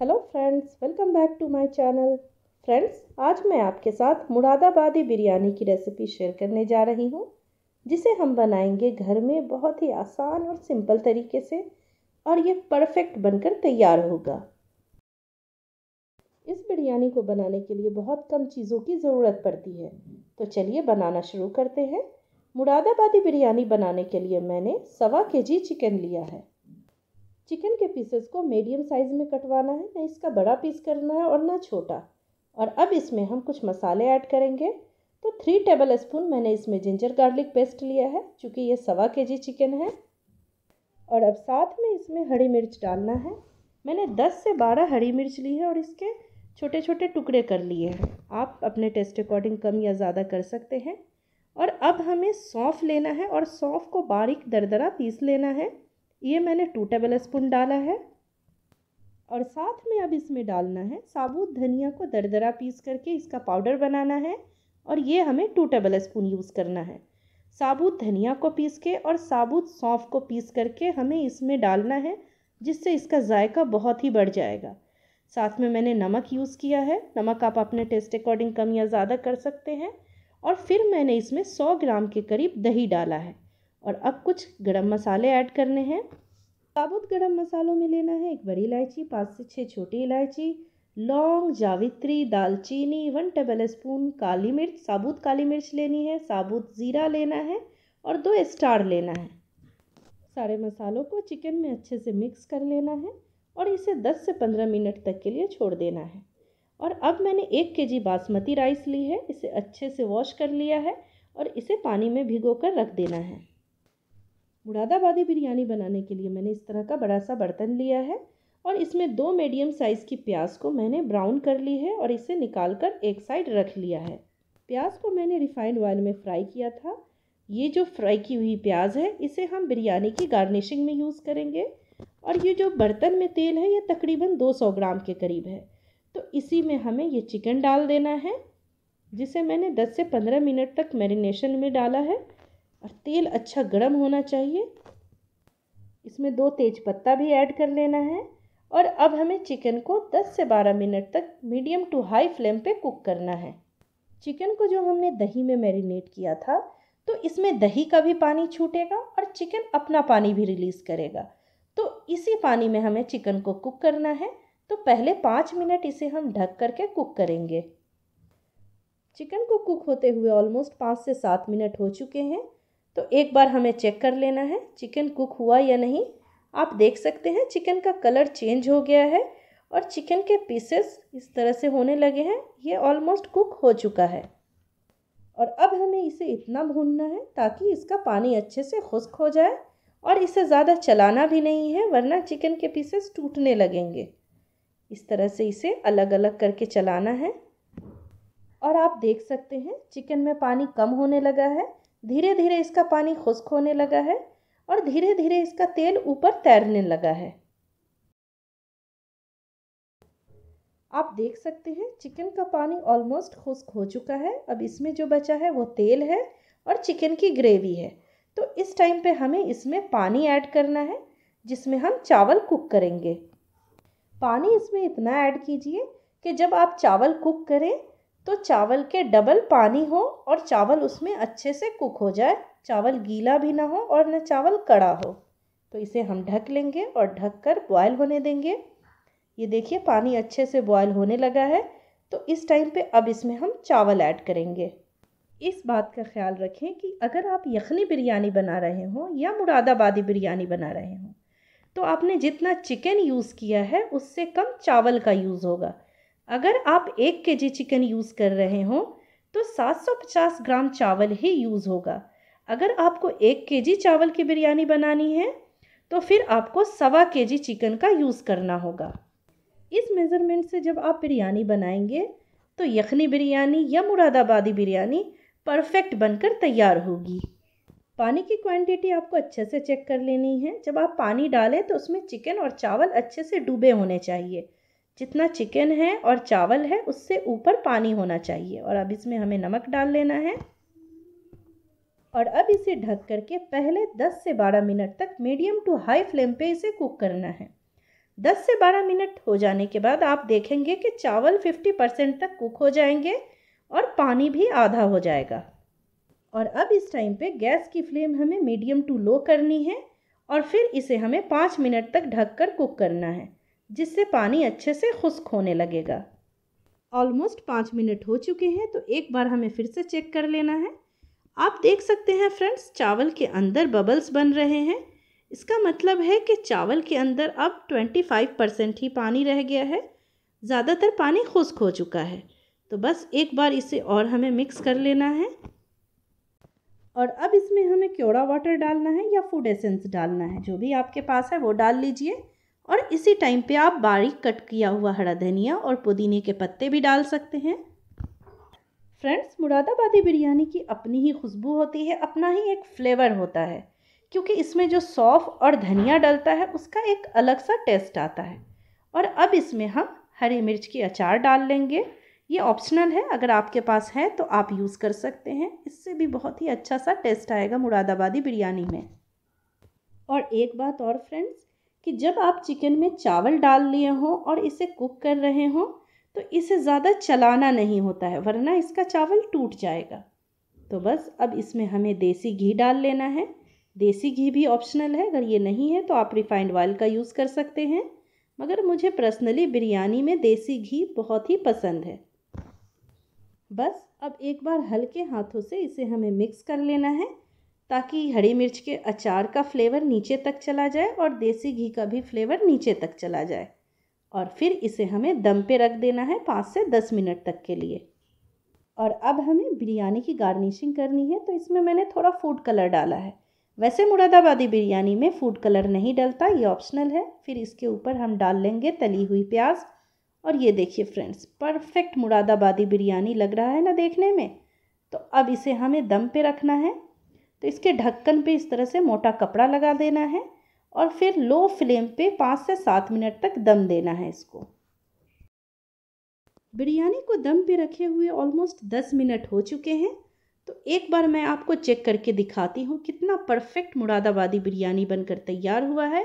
hello friends welcome back to my channel friends आज मैं आपके साथ मुरादाबादी बिरयानी की रेसिपी शेयर करने जा रही हूँ जिसे हम बनाएंगे घर में बहुत ही आसान और सिंपल तरीके से और ये परफेक्ट बनकर तैयार होगा इस बिरयानी को बनाने के लिए बहुत कम चीज़ों की ज़रूरत पड़ती है तो चलिए बनाना शुरू करते हैं मुरादाबादी बिरयानी बनाने के लिए मैंने सवा के जी चिकन लिया है चिकन के पीसेस को मीडियम साइज़ में कटवाना है ना इसका बड़ा पीस करना है और ना छोटा और अब इसमें हम कुछ मसाले ऐड करेंगे तो थ्री टेबल स्पून मैंने इसमें जिंजर गार्लिक पेस्ट लिया है चूँकि ये सवा के जी चिकन है और अब साथ में इसमें हरी मिर्च डालना है मैंने दस से बारह हरी मिर्च ली है और इसके छोटे छोटे टुकड़े कर लिए हैं आप अपने टेस्ट अकॉर्डिंग कम या ज़्यादा कर सकते हैं और अब हमें सौंफ लेना है और सौंफ को बारीक दरदरा पीस लेना है ये मैंने टू टेबल स्पून डाला है और साथ में अब इसमें डालना है साबुत धनिया को दरदरा पीस करके इसका पाउडर बनाना है और ये हमें टू टेबल स्पून यूज़ करना है साबुत धनिया को पीस के और साबुत सौंफ को पीस करके हमें इसमें डालना है जिससे इसका जायका बहुत ही बढ़ जाएगा साथ में मैंने नमक यूज़ किया है नमक आप अपने टेस्ट अकॉर्डिंग कम या ज़्यादा कर सकते हैं और फिर मैंने इसमें सौ ग्राम के करीब दही डाला है और अब कुछ गरम मसाले ऐड करने हैं साबुत गरम मसालों में लेना है एक बड़ी इलायची पाँच से छः छोटी इलायची लौंग जावित्री दालचीनी वन टेबल स्पून काली मिर्च साबुत काली मिर्च लेनी है साबुत ज़ीरा लेना है और दो स्टार लेना है सारे मसालों को चिकन में अच्छे से मिक्स कर लेना है और इसे 10 से 15 मिनट तक के लिए छोड़ देना है और अब मैंने एक के जी बासमती राइस ली है इसे अच्छे से वॉश कर लिया है और इसे पानी में भिगो कर रख देना है मुरादाबादी बिरयानी बनाने के लिए मैंने इस तरह का बड़ा सा बर्तन लिया है और इसमें दो मीडियम साइज़ की प्याज को मैंने ब्राउन कर ली है और इसे निकाल कर एक साइड रख लिया है प्याज को मैंने रिफाइंड ऑयल में फ्राई किया था ये जो फ्राई की हुई प्याज है इसे हम बिरयानी की गार्निशिंग में यूज़ करेंगे और ये जो बर्तन में तेल है ये तकरीबन 200 ग्राम के करीब है तो इसी में हमें ये चिकन डाल देना है जिसे मैंने 10 से 15 मिनट तक मैरिनेशन में डाला है और तेल अच्छा गर्म होना चाहिए इसमें दो तेज पत्ता भी ऐड कर लेना है और अब हमें चिकन को 10 से 12 मिनट तक मीडियम टू हाई फ्लेम पे कुक करना है चिकन को जो हमने दही में मैरिनेट किया था तो इसमें दही का भी पानी छूटेगा और चिकन अपना पानी भी रिलीज़ करेगा तो इसी पानी में हमें चिकन को कुक करना है तो पहले पाँच मिनट इसे हम ढक करके कुक करेंगे चिकन को कुक होते हुए ऑलमोस्ट पाँच से सात मिनट हो चुके हैं तो एक बार हमें चेक कर लेना है चिकन कुक हुआ या नहीं आप देख सकते हैं चिकन का कलर चेंज हो गया है और चिकन के पीसेस इस तरह से होने लगे हैं ये ऑलमोस्ट कुक हो चुका है और अब हमें इसे इतना भूनना है ताकि इसका पानी अच्छे से खुश्क हो जाए और इसे ज़्यादा चलाना भी नहीं है वरना चिकन के पीसेस टूटने लगेंगे इस तरह से इसे अलग अलग करके चलाना है और आप देख सकते हैं चिकन में पानी कम होने लगा है धीरे धीरे इसका पानी खुश्क होने लगा है और धीरे धीरे इसका तेल ऊपर तैरने लगा है आप देख सकते हैं चिकन का पानी ऑलमोस्ट खुश्क हो चुका है अब इसमें जो बचा है वो तेल है और चिकन की ग्रेवी है तो इस टाइम पे हमें इसमें पानी ऐड करना है जिसमें हम चावल कुक करेंगे पानी इसमें इतना ऐड कीजिए कि जब आप चावल कुक करें तो चावल के डबल पानी हो और चावल उसमें अच्छे से कुक हो जाए चावल गीला भी ना हो और ना चावल कड़ा हो तो इसे हम ढक लेंगे और ढक कर बॉयल होने देंगे ये देखिए पानी अच्छे से बॉयल होने लगा है तो इस टाइम पे अब इसमें हम चावल ऐड करेंगे इस बात का ख्याल रखें कि अगर आप यखनी बिरयानी बना रहे हों या मुरादाबादी बिरयानी बना रहे हों तो आपने जितना चिकन यूज़ किया है उससे कम चावल का यूज़ होगा अगर आप एक के जी चिकन यूज़ कर रहे हो तो 750 ग्राम चावल ही यूज़ होगा अगर आपको एक के जी चावल की बिरयानी बनानी है तो फिर आपको सवा के जी चिकन का यूज़ करना होगा इस मेज़रमेंट से जब आप बिरयानी बनाएंगे तो यखनी बिरयानी या मुरादाबादी बिरयानी परफेक्ट बनकर तैयार होगी पानी की क्वांटिटी आपको अच्छे से चेक कर लेनी है जब आप पानी डालें तो उसमें चिकन और चावल अच्छे से डूबे होने चाहिए जितना चिकन है और चावल है उससे ऊपर पानी होना चाहिए और अब इसमें हमें नमक डाल लेना है और अब इसे ढक करके पहले 10 से 12 मिनट तक मीडियम टू हाई फ्लेम पे इसे कुक करना है 10 से 12 मिनट हो जाने के बाद आप देखेंगे कि चावल 50 परसेंट तक कुक हो जाएंगे और पानी भी आधा हो जाएगा और अब इस टाइम पे गैस की फ्लेम हमें मीडियम टू लो करनी है और फिर इसे हमें पाँच मिनट तक ढक कर कुक करना है जिससे पानी अच्छे से खुश्क होने लगेगा ऑलमोस्ट पाँच मिनट हो चुके हैं तो एक बार हमें फिर से चेक कर लेना है आप देख सकते हैं फ्रेंड्स चावल के अंदर बबल्स बन रहे हैं इसका मतलब है कि चावल के अंदर अब ट्वेंटी फाइव परसेंट ही पानी रह गया है ज़्यादातर पानी खुश्क हो चुका है तो बस एक बार इसे और हमें मिक्स कर लेना है और अब इसमें हमें क्योड़ा वाटर डालना है या फूड एसेंस डालना है जो भी आपके पास है वो डाल लीजिए और इसी टाइम पे आप बारीक कट किया हुआ हरा धनिया और पुदीने के पत्ते भी डाल सकते हैं फ्रेंड्स मुरादाबादी बिरयानी की अपनी ही खुशबू होती है अपना ही एक फ्लेवर होता है क्योंकि इसमें जो सौफ़ और धनिया डलता है उसका एक अलग सा टेस्ट आता है और अब इसमें हम हरी मिर्च की अचार डाल लेंगे ये ऑप्शनल है अगर आपके पास है तो आप यूज़ कर सकते हैं इससे भी बहुत ही अच्छा सा टेस्ट आएगा मुरादाबादी बिरयानी में और एक बात और फ्रेंड्स कि जब आप चिकन में चावल डाल लिए हों और इसे कुक कर रहे हों तो इसे ज़्यादा चलाना नहीं होता है वरना इसका चावल टूट जाएगा तो बस अब इसमें हमें देसी घी डाल लेना है देसी घी भी ऑप्शनल है अगर ये नहीं है तो आप रिफाइंड ऑयल का यूज़ कर सकते हैं मगर मुझे पर्सनली बिरयानी में देसी घी बहुत ही पसंद है बस अब एक बार हल्के हाथों से इसे हमें मिक्स कर लेना है ताकि हरी मिर्च के अचार का फ्लेवर नीचे तक चला जाए और देसी घी का भी फ्लेवर नीचे तक चला जाए और फिर इसे हमें दम पे रख देना है पाँच से दस मिनट तक के लिए और अब हमें बिरयानी की गार्निशिंग करनी है तो इसमें मैंने थोड़ा फूड कलर डाला है वैसे मुरादाबादी बिरयानी में फूड कलर नहीं डलता ये ऑप्शनल है फिर इसके ऊपर हम डाल लेंगे तली हुई प्याज और ये देखिए फ्रेंड्स परफेक्ट मुरादाबादी बिरयानी लग रहा है ना देखने में तो अब इसे हमें दम पे रखना है तो इसके ढक्कन पे इस तरह से मोटा कपड़ा लगा देना है और फिर लो फ्लेम पे पाँच से सात मिनट तक दम देना है इसको बिरयानी को दम पे रखे हुए ऑलमोस्ट दस मिनट हो चुके हैं तो एक बार मैं आपको चेक करके दिखाती हूँ कितना परफेक्ट मुरादाबादी बिरयानी बनकर तैयार हुआ है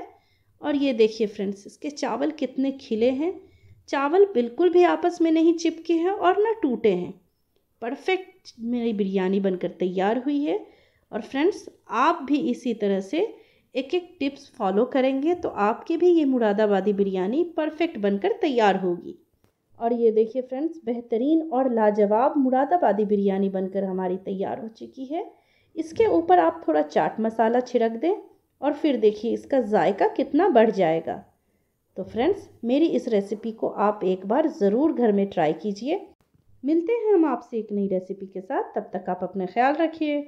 और ये देखिए फ्रेंड्स इसके चावल कितने खिले हैं चावल बिल्कुल भी आपस में नहीं चिपके हैं और ना टूटे हैं परफेक्ट मेरी बिरयानी बनकर तैयार हुई है और फ्रेंड्स आप भी इसी तरह से एक एक टिप्स फॉलो करेंगे तो आपकी भी ये मुरादाबादी बिरयानी परफेक्ट बनकर तैयार होगी और ये देखिए फ्रेंड्स बेहतरीन और लाजवाब मुरादाबादी बिरयानी बनकर हमारी तैयार हो चुकी है इसके ऊपर आप थोड़ा चाट मसाला छिड़क दें और फिर देखिए इसका जायका कितना बढ़ जाएगा तो फ्रेंड्स मेरी इस रेसिपी को आप एक बार ज़रूर घर में ट्राई कीजिए मिलते हैं हम आपसे एक नई रेसिपी के साथ तब तक आप अपना ख्याल रखिए